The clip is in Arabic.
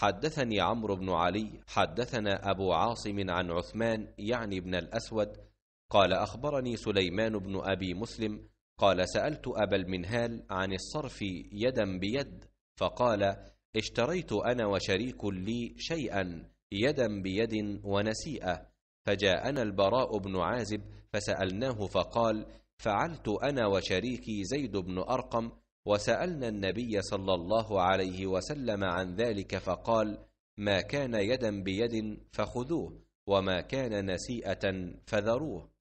حدثني عمرو بن علي حدثنا أبو عاصم عن عثمان يعني ابن الأسود قال أخبرني سليمان بن أبي مسلم قال سألت أبا المنهال عن الصرف يدا بيد فقال اشتريت أنا وشريك لي شيئا يدا بيد ونسيئة فجاءنا البراء بن عازب فسألناه فقال فعلت أنا وشريكي زيد بن أرقم وسالنا النبي صلى الله عليه وسلم عن ذلك فقال ما كان يدا بيد فخذوه وما كان نسيئه فذروه